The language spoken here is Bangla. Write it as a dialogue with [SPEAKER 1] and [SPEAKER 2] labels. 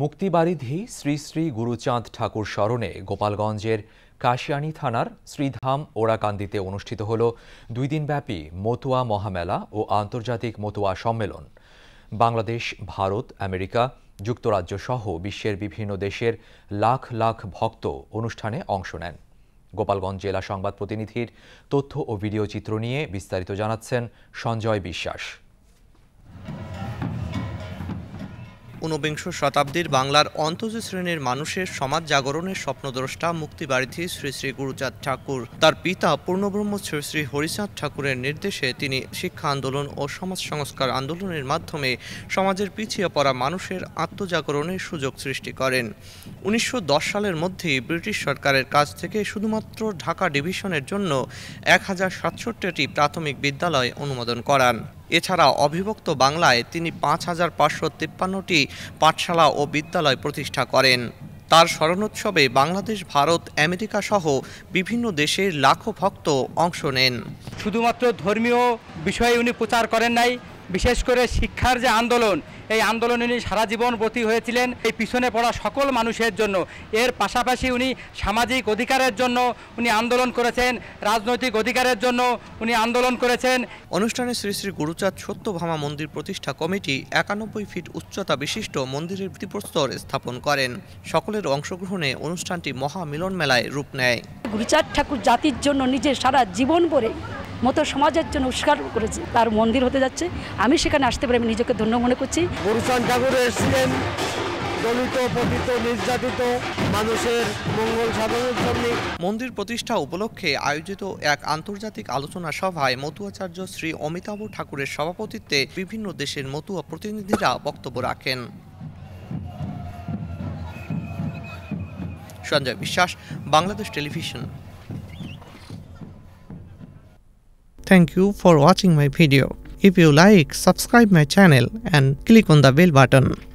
[SPEAKER 1] মুক্তিবারিধি শ্রী শ্রী গুরুচাঁদ ঠাকুর স্মরণে গোপালগঞ্জের কাশিয়ানি থানার শ্রীধাম ওরাকান্দিতে অনুষ্ঠিত হল দুই দিনব্যাপী মতুয়া মহামেলা ও আন্তর্জাতিক মতুয়া সম্মেলন বাংলাদেশ ভারত আমেরিকা যুক্তরাজ্য সহ বিশ্বের বিভিন্ন দেশের লাখ লাখ ভক্ত অনুষ্ঠানে অংশ নেন গোপালগঞ্জ জেলা সংবাদ প্রতিনিধির তথ্য ও ভিডিও চিত্র নিয়ে বিস্তারিত জানাচ্ছেন সঞ্জয় বিশ্বাস
[SPEAKER 2] ঊনবিংশ শতাব্দীর বাংলার অন্তজ শ্রেণীর মানুষের সমাজ জাগরণের স্বপ্নদ্রষ্টা মুক্তিবাড়িথি শ্রী শ্রী গুরুচাঁদ ঠাকুর তার পিতা পূর্ণব্রহ্ম শ্রী শ্রী হরিচাঁদ ঠাকুরের নির্দেশে তিনি শিক্ষা আন্দোলন ও সমাজ সংস্কার আন্দোলনের মাধ্যমে সমাজের পিছিয়ে পড়া মানুষের আত্মজাগরণের সুযোগ সৃষ্টি করেন উনিশশো সালের মধ্যেই ব্রিটিশ সরকারের কাছ থেকে শুধুমাত্র ঢাকা ডিভিশনের জন্য এক হাজার সাতষট্টিটি প্রাথমিক বিদ্যালয় অনুমোদন করান এছাড়া অবিভক্ত বাংলায় তিনি পাঁচ হাজার পাঁচশো তিপ্পান্নটি পাঠশালা ও বিদ্যালয় প্রতিষ্ঠা করেন তার স্মরণোৎসবে বাংলাদেশ ভারত আমেরিকা সহ বিভিন্ন দেশের লাখো ভক্ত অংশ নেন শুধুমাত্র ধর্মীয়
[SPEAKER 1] বিষয়ে উনি প্রচার করেন নাই বিশেষ করে শিক্ষার যে আন্দোলন এই আন্দোলনে উনি সারা জীবন ব্রতী হয়েছিলেন এই পিছনে পড়া সকল মানুষের জন্য এর পাশাপাশি উনি সামাজিক অধিকারের জন্য উনি আন্দোলন করেছেন রাজনৈতিক অধিকারের জন্য উনি আন্দোলন করেছেন
[SPEAKER 2] অনুষ্ঠানে শ্রী শ্রী গুরুচাঁদ সত্যভামা মন্দির প্রতিষ্ঠা কমিটি একানব্বই ফিট উচ্চতা বিশিষ্ট মন্দিরের ভিত্তিপ্রস্তর স্থাপন করেন সকলের অংশগ্রহণে অনুষ্ঠানটি মহামিলন মেলায় রূপ নেয়
[SPEAKER 1] গুরুচাঁদ ঠাকুর
[SPEAKER 2] জাতির জন্য নিজের সারা জীবন পরে মতো সমাজের জন্য উস্কার
[SPEAKER 1] করেছে তার মন্দির হতে যাচ্ছে আমি সেখানে আসতে পারি আমি নিজেকে ধন্য মনে করছি গুরুচান ঠাকুর এসছিলেন
[SPEAKER 2] দলিত পতিত নির্যাতিত মানুষের মঙ্গল সাধনের জন্য মন্দির প্রতিষ্ঠা উপলক্ষে আয়োজিত এক আন্তর্জাতিক আলোচনা সভায় মতুয়াচার্য শ্রী অমিতাভ ঠাকুরের সভাপতিত্বে বিভিন্ন দেশের মতুয়া প্রতিনিধিরা বক্তব্য রাখেন Sanjay Biswas Bangladesh television Thank you for watching my video. If you like, subscribe my channel and click on the bell button.